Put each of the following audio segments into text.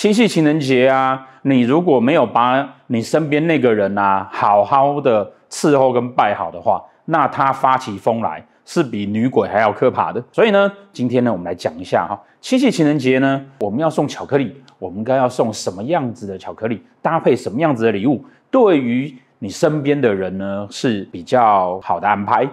七夕情人节啊，你如果没有把你身边那个人呐，好好的伺候跟拜好的话，那他发起疯来是比女鬼还要可怕的。所以呢，今天呢，我们来讲一下哈，七夕情人节呢，我们要送巧克力，我们该要送什么样子的巧克力，搭配什么样子的礼物，对于你身边的人呢，是比较好的安排。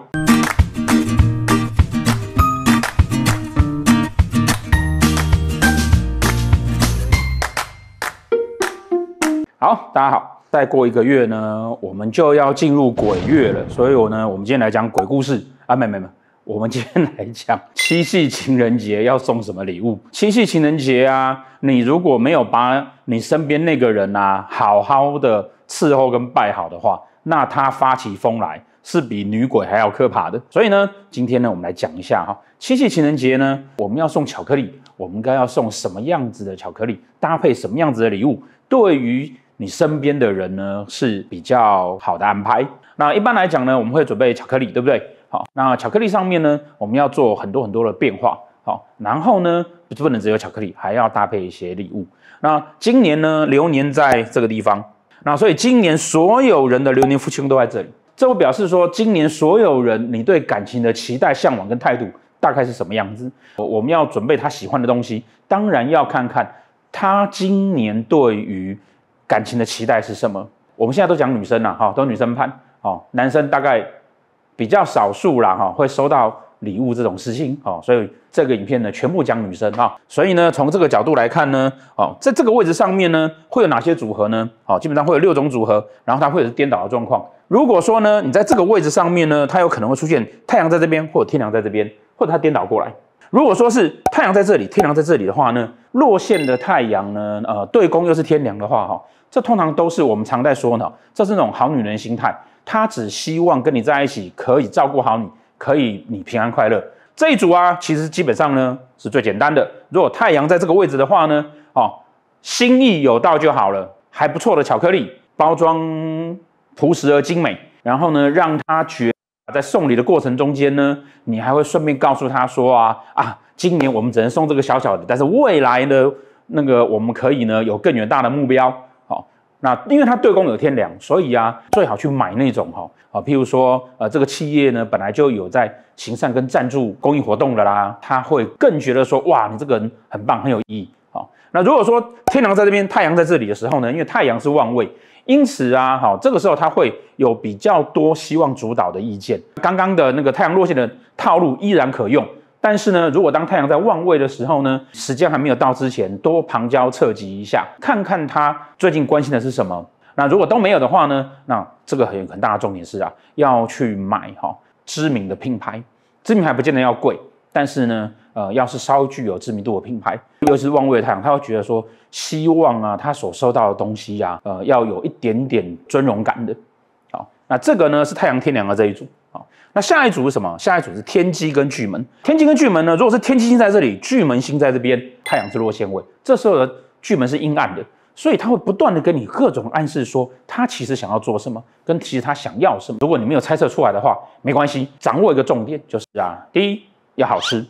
好，大家好，再过一个月呢，我们就要进入鬼月了，所以我呢，我们今天来讲鬼故事啊，没没没，我们今天来讲七夕情人节要送什么礼物？七夕情人节啊，你如果没有把你身边那个人呐，好好的伺候跟拜好的话，那他发起疯来是比女鬼还要可怕的。所以呢，今天呢，我们来讲一下哈，七夕情人节呢，我们要送巧克力，我们该要送什么样子的巧克力，搭配什么样子的礼物？对于你身边的人呢是比较好的安排。那一般来讲呢，我们会准备巧克力，对不对？好，那巧克力上面呢，我们要做很多很多的变化。好，然后呢，不能只有巧克力，还要搭配一些礼物。那今年呢，流年在这个地方，那所以今年所有人的流年夫妻宫都在这里。这表示说，今年所有人你对感情的期待、向往跟态度大概是什么样子？我们要准备他喜欢的东西，当然要看看他今年对于。感情的期待是什么？我们现在都讲女生啦，哈，都女生判哦，男生大概比较少数啦，哈，会收到礼物这种事情哦，所以这个影片呢，全部讲女生啊，所以呢，从这个角度来看呢，哦，在这个位置上面呢，会有哪些组合呢？哦，基本上会有六种组合，然后它会有颠倒的状况。如果说呢，你在这个位置上面呢，它有可能会出现太阳在这边，或者天梁在这边，或者它颠倒过来。如果说是太阳在这里，天梁在这里的话呢，落陷的太阳呢，呃，对宫又是天梁的话，哈，这通常都是我们常在说呢，这是那种好女人心态，她只希望跟你在一起，可以照顾好你，可以你平安快乐。这一组啊，其实基本上呢是最简单的。如果太阳在这个位置的话呢，哦，心意有到就好了，还不错的巧克力，包装朴实而精美，然后呢，让他觉。在送礼的过程中间呢，你还会顺便告诉他说啊啊，今年我们只能送这个小小的，但是未来呢，那个我们可以呢有更远大的目标。好，那因为他对公有天良，所以啊，最好去买那种哈啊，譬如说呃，这个企业呢本来就有在行善跟赞助公益活动的啦，他会更觉得说哇，你这个人很棒，很有意义。好，那如果说天狼在这边，太阳在这里的时候呢，因为太阳是旺位。因此啊，好，这个时候他会有比较多希望主导的意见。刚刚的那个太阳落陷的套路依然可用，但是呢，如果当太阳在望位的时候呢，时间还没有到之前，多旁敲侧击一下，看看他最近关心的是什么。那如果都没有的话呢，那这个很很大的重点是啊，要去买哈知名的品牌，知名品牌不见得要贵。但是呢，呃，要是稍具有知名度的品牌，尤其是望位太阳，他会觉得说希望啊，他所收到的东西呀，呃，要有一点点尊荣感的。好，那这个呢是太阳天梁的这一组。好，那下一组是什么？下一组是天机跟巨门。天机跟巨门呢，如果是天机星在这里，巨门星在这边，太阳是落线位，这时候的巨门是阴暗的，所以他会不断的跟你各种暗示说，他其实想要做什么，跟其实他想要什么。如果你没有猜测出来的话，没关系，掌握一个重点就是啊，第一。要好吃，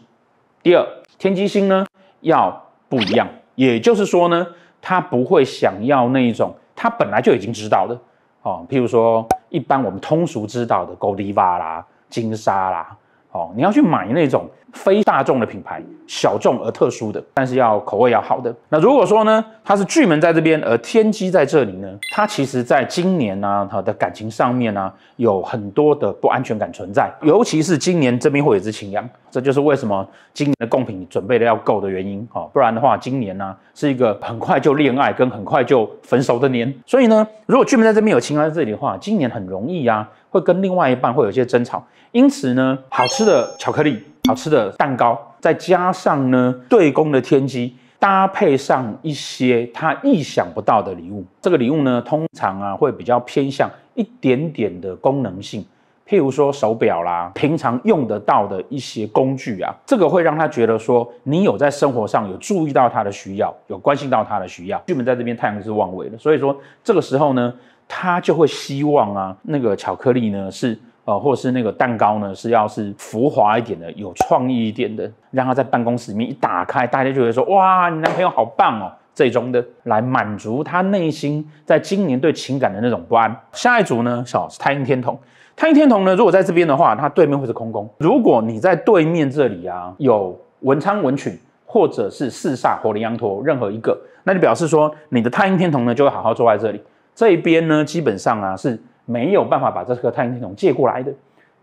第二天机星呢要不一样，也就是说呢，他不会想要那一种他本来就已经知道的哦，譬如说一般我们通俗知道的 Goldiva 啦、金沙啦，哦，你要去买那种。非大众的品牌，小众而特殊的，但是要口味要好的。那如果说呢，它是巨门在这边，而天机在这里呢，它其实在今年呢，它的感情上面呢，有很多的不安全感存在，尤其是今年这边会有情羊，这就是为什么今年的贡品准备的要够的原因啊，不然的话，今年呢是一个很快就恋爱跟很快就分手的年。所以呢，如果巨门在这边有情缘在这里的话，今年很容易呀，会跟另外一半会有一些争吵。因此呢，好吃的巧克力。好吃的蛋糕，再加上呢对公的天机，搭配上一些他意想不到的礼物。这个礼物呢，通常啊会比较偏向一点点的功能性，譬如说手表啦，平常用得到的一些工具啊，这个会让他觉得说你有在生活上有注意到他的需要，有关心到他的需要。巨门在这边太阳是旺位的，所以说这个时候呢，他就会希望啊那个巧克力呢是。呃，或者是那个蛋糕呢，是要是浮华一点的，有创意一点的，让他在办公室里面一打开，大家就会说：“哇，你男朋友好棒哦！”最终的来满足他内心在今年对情感的那种不安。下一组呢，好是太阴天童，太阴天童呢，如果在这边的话，他对面会是空宫。如果你在对面这里啊，有文昌文曲或者是四煞、火灵羊驼任何一个，那就表示说你的太阴天童呢就会好好坐在这里。这边呢，基本上啊是。没有办法把这颗太阴童借过来的。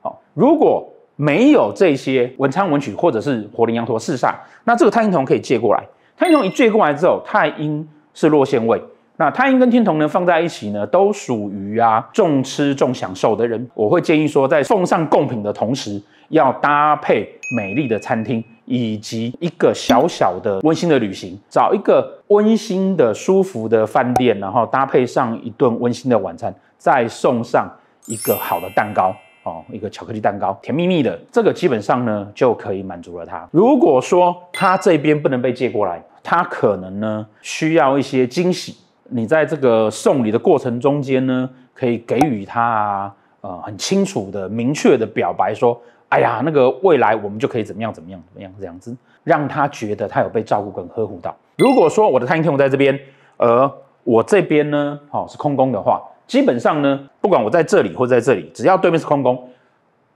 好，如果没有这些文昌文曲或者是活灵羊驼四煞，那这个太阴童可以借过来。太阴童一借过来之后，太阴是落陷位，那太阴跟天童呢放在一起呢，都属于啊重吃重享受的人。我会建议说，在奉上贡品的同时，要搭配美丽的餐厅以及一个小小的温馨的旅行，找一个温馨的舒服的饭店，然后搭配上一顿温馨的晚餐。再送上一个好的蛋糕哦，一个巧克力蛋糕，甜蜜蜜的，这个基本上呢就可以满足了他。如果说他这边不能被借过来，他可能呢需要一些惊喜。你在这个送礼的过程中间呢，可以给予他呃很清楚的、明确的表白，说，哎呀，那个未来我们就可以怎么样、怎么样、怎么样这样子，让他觉得他有被照顾跟呵护到。如果说我的太阳宫在这边，而我这边呢，哦是空宫的话。基本上呢，不管我在这里或者在这里，只要对面是空宫，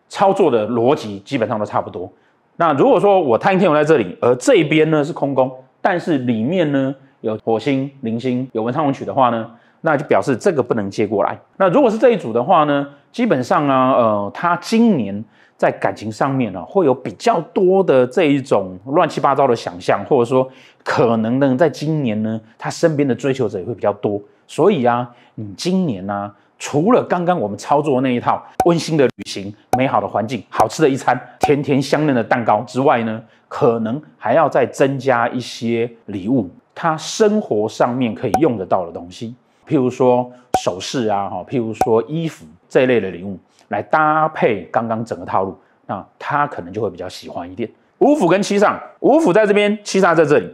操作的逻辑基本上都差不多。那如果说我探天我在这里，而这边呢是空宫，但是里面呢有火星、零星、有文昌文曲的话呢，那就表示这个不能接过来。那如果是这一组的话呢，基本上啊，呃，他今年在感情上面呢，会有比较多的这一种乱七八糟的想象，或者说可能呢，在今年呢，他身边的追求者也会比较多。所以啊，你今年呢，除了刚刚我们操作那一套温馨的旅行、美好的环境、好吃的一餐、甜甜香嫩的蛋糕之外呢，可能还要再增加一些礼物，他生活上面可以用得到的东西，譬如说首饰啊，哈，譬如说衣服这一类的礼物，来搭配刚刚整个套路，那他可能就会比较喜欢一点。五府跟七上，五府在这边，七煞在这里。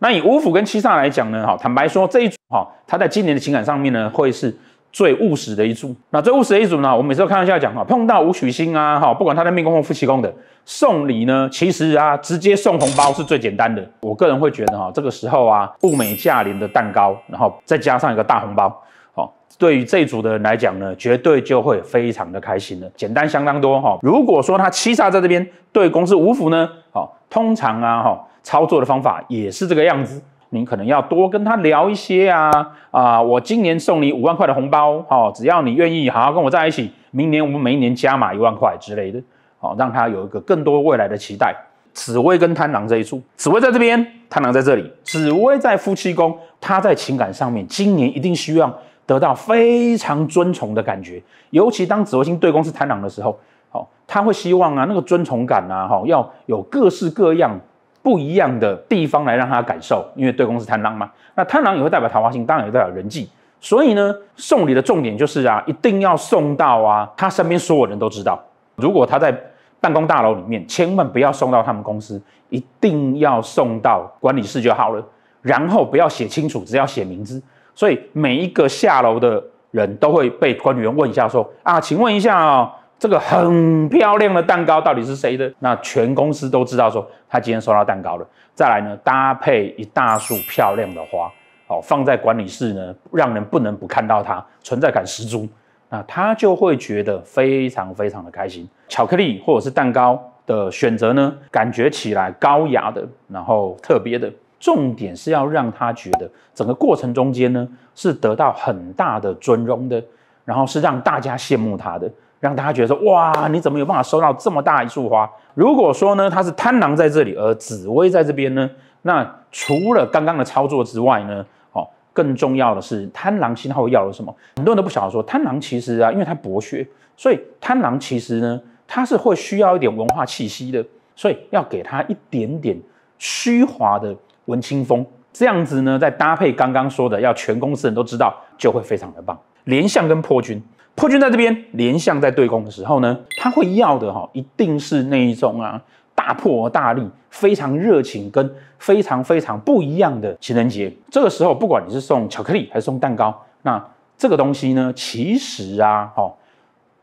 那以五福跟七煞来讲呢，哈，坦白说这一组哈，他在今年的情感上面呢，会是最务实的一组。那最务实的一组呢，我每次都开玩笑讲哈，碰到五曲星啊，哈，不管他的命宫或夫妻宫的送礼呢，其实啊，直接送红包是最简单的。我个人会觉得哈，这个时候啊，物美价廉的蛋糕，然后再加上一个大红包，哦，对于这一组的人来讲呢，绝对就会非常的开心了，简单相当多哈。如果说他七煞在这边对公是五福呢？好，通常啊，哈，操作的方法也是这个样子。你可能要多跟他聊一些啊啊，我今年送你五万块的红包，好，只要你愿意好好跟我在一起，明年我们每一年加码一万块之类的，好，让他有一个更多未来的期待。紫薇跟贪狼这一组，紫薇在这边，贪狼在这里。紫薇在夫妻宫，他在情感上面今年一定希望得到非常尊崇的感觉，尤其当紫微星对宫是贪狼的时候。好，他会希望啊，那个尊崇感啊，哈，要有各式各样不一样的地方来让他感受，因为对公司贪狼嘛，那贪狼也会代表桃花星，当然也代表人际，所以呢，送礼的重点就是啊，一定要送到啊，他身边所有人都知道。如果他在办公大楼里面，千万不要送到他们公司，一定要送到管理室就好了。然后不要写清楚，只要写名字。所以每一个下楼的人都会被管理员问一下，说啊，请问一下啊。这个很漂亮的蛋糕到底是谁的？那全公司都知道，说他今天收到蛋糕了。再来呢，搭配一大束漂亮的花，哦，放在管理室呢，让人不能不看到它，存在感十足。那他就会觉得非常非常的开心。巧克力或者是蛋糕的选择呢，感觉起来高雅的，然后特别的。重点是要让他觉得整个过程中间呢，是得到很大的尊荣的，然后是让大家羡慕他的。让大家觉得说哇，你怎么有办法收到这么大一束花？如果说呢，他是贪狼在这里，而紫薇在这边呢，那除了刚刚的操作之外呢，哦，更重要的是贪狼信号要了什么？很多人都不晓得说，贪狼其实啊，因为他博学，所以贪狼其实呢，他是会需要一点文化气息的，所以要给他一点点虚华的文青风，这样子呢，再搭配刚刚说的，要全公司人都知道，就会非常的棒。连相跟破军。破军在这边，连相在对攻的时候呢，他会要的哈，一定是那一种啊，大破而大利，非常热情跟非常非常不一样的情人节。这个时候，不管你是送巧克力还是送蛋糕，那这个东西呢，其实啊，哈，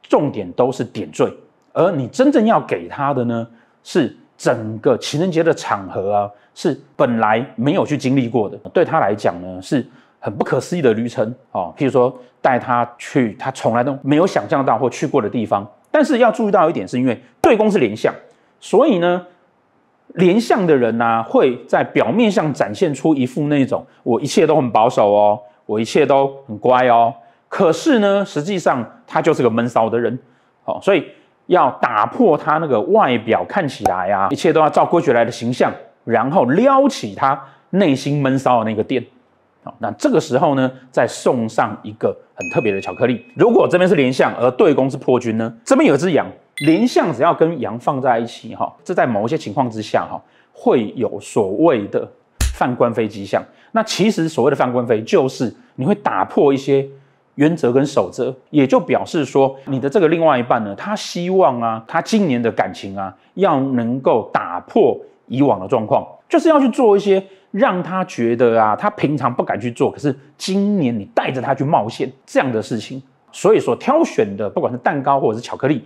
重点都是点缀，而你真正要给他的呢，是整个情人节的场合啊，是本来没有去经历过的，对他来讲呢，是。很不可思议的旅程哦，譬如说带他去他从来都没有想象到或去过的地方。但是要注意到一点，是因为对宫是连相，所以呢，连相的人呢会在表面上展现出一副那种我一切都很保守哦，我一切都很乖哦。可是呢，实际上他就是个闷骚的人哦。所以要打破他那个外表看起来呀一切都要照规矩来的形象，然后撩起他内心闷骚的那个点。那这个时候呢，再送上一个很特别的巧克力。如果这边是连相，而对宫是破军呢，这边有一只羊，连相只要跟羊放在一起，哈，这在某一些情况之下，哈，会有所谓的犯官非吉象。那其实所谓的犯官非，就是你会打破一些原则跟守则，也就表示说，你的这个另外一半呢，他希望啊，他今年的感情啊，要能够打破以往的状况，就是要去做一些。让他觉得啊，他平常不敢去做，可是今年你带着他去冒险这样的事情，所以说挑选的不管是蛋糕或者是巧克力，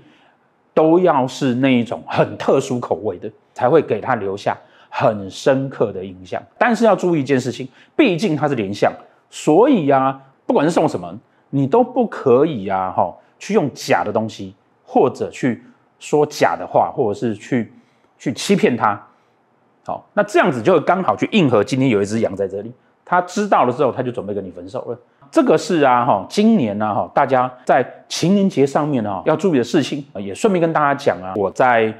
都要是那一种很特殊口味的，才会给他留下很深刻的印象。但是要注意一件事情，毕竟他是联想，所以呀，不管是送什么，你都不可以啊，哈，去用假的东西，或者去说假的话，或者是去去欺骗他。那这样子就刚好去应和今天有一只羊在这里，他知道了之后，他就准备跟你分手了。这个是啊，哈，今年呢，哈，大家在情人节上面呢，要注意的事情也顺便跟大家讲啊，我在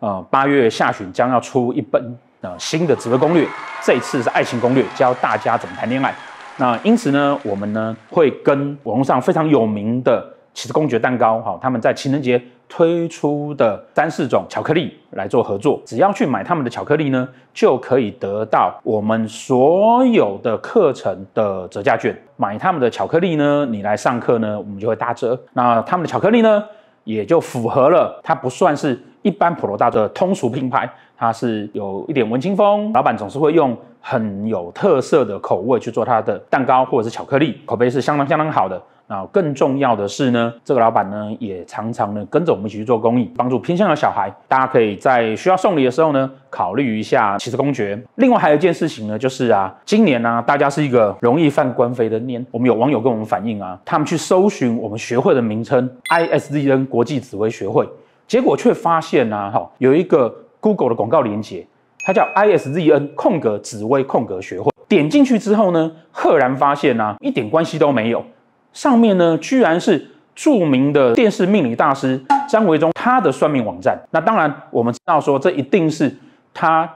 呃八月下旬将要出一本呃新的职业攻略，这次是爱情攻略，教大家怎么谈恋爱。那因此呢，我们呢会跟网络上非常有名的。其实公爵蛋糕哈，他们在情人节推出的三四种巧克力来做合作，只要去买他们的巧克力呢，就可以得到我们所有的课程的折价券。买他们的巧克力呢，你来上课呢，我们就会打折。那他们的巧克力呢，也就符合了，它不算是一般普罗大的通俗品牌，它是有一点文青风，老板总是会用很有特色的口味去做它的蛋糕或者是巧克力，口碑是相当相当好的。啊，更重要的是呢，这个老板呢也常常呢跟着我们一起去做公益，帮助偏乡的小孩。大家可以在需要送礼的时候呢，考虑一下骑士公爵。另外还有一件事情呢，就是啊，今年呢大家是一个容易犯官非的年。我们有网友跟我们反映啊，他们去搜寻我们学会的名称 I S Z N 国际紫薇学会，结果却发现呢，哈，有一个 Google 的广告链接，它叫 I S Z N 空格紫薇空格学会。点进去之后呢，赫然发现呢一点关系都没有。上面呢，居然是著名的电视命理大师张维忠他的算命网站。那当然，我们知道说这一定是他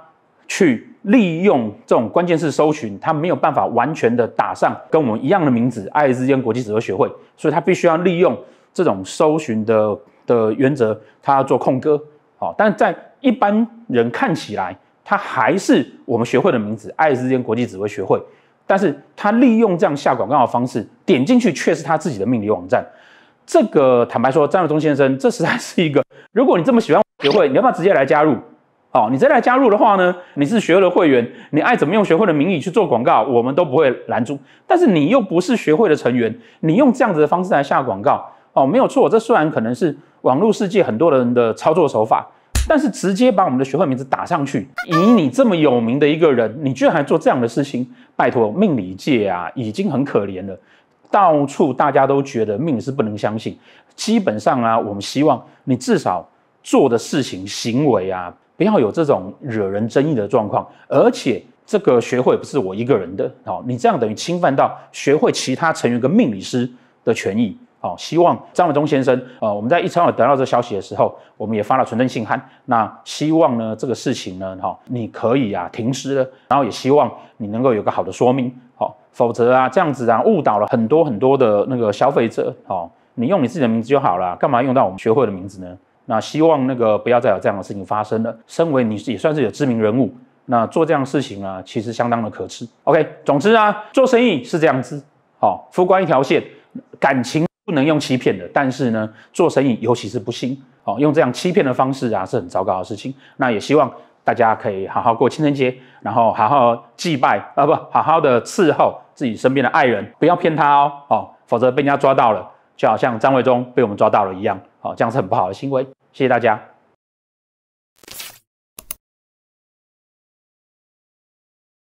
去利用这种关键字搜寻，他没有办法完全的打上跟我们一样的名字“爱之间国际指挥学会”，所以他必须要利用这种搜寻的的原则，他做空哥。好，但在一般人看起来，他还是我们学会的名字“爱之间国际指挥学会”。但是他利用这样下广告的方式，点进去却是他自己的命理网站。这个坦白说，张耀忠先生，这实在是一个，如果你这么喜欢学会，你要不要直接来加入？哦，你再来加入的话呢，你是学会的会员，你爱怎么用学会的名义去做广告，我们都不会拦住。但是你又不是学会的成员，你用这样子的方式来下广告，哦，没有错，这虽然可能是网络世界很多人的操作手法。但是直接把我们的学会名字打上去，以你这么有名的一个人，你居然还做这样的事情，拜托命理界啊，已经很可怜了。到处大家都觉得命理是不能相信，基本上啊，我们希望你至少做的事情、行为啊，不要有这种惹人争议的状况。而且这个学会不是我一个人的，好，你这样等于侵犯到学会其他成员跟命理师的权益。好，希望张文中先生，呃，我们在一早得到这消息的时候，我们也发了传真信函。那希望呢，这个事情呢，哈，你可以啊停尸了，然后也希望你能够有个好的说明，好，否则啊这样子啊误导了很多很多的那个消费者，哦，你用你自己的名字就好了，干嘛用到我们学会的名字呢？那希望那个不要再有这样的事情发生了。身为你也算是有知名人物，那做这样的事情啊，其实相当的可耻。OK，总之啊，做生意是这样子，好，夫官一条线，感情。不能用欺骗的，但是呢，做生意尤其是不行哦。用这样欺骗的方式啊，是很糟糕的事情。那也希望大家可以好好过情人节，然后好好祭拜啊，不好好的伺候自己身边的爱人，不要骗他哦哦，否则被人家抓到了，就好像张卫忠被我们抓到了一样哦，这样是很不好的行为。谢谢大家。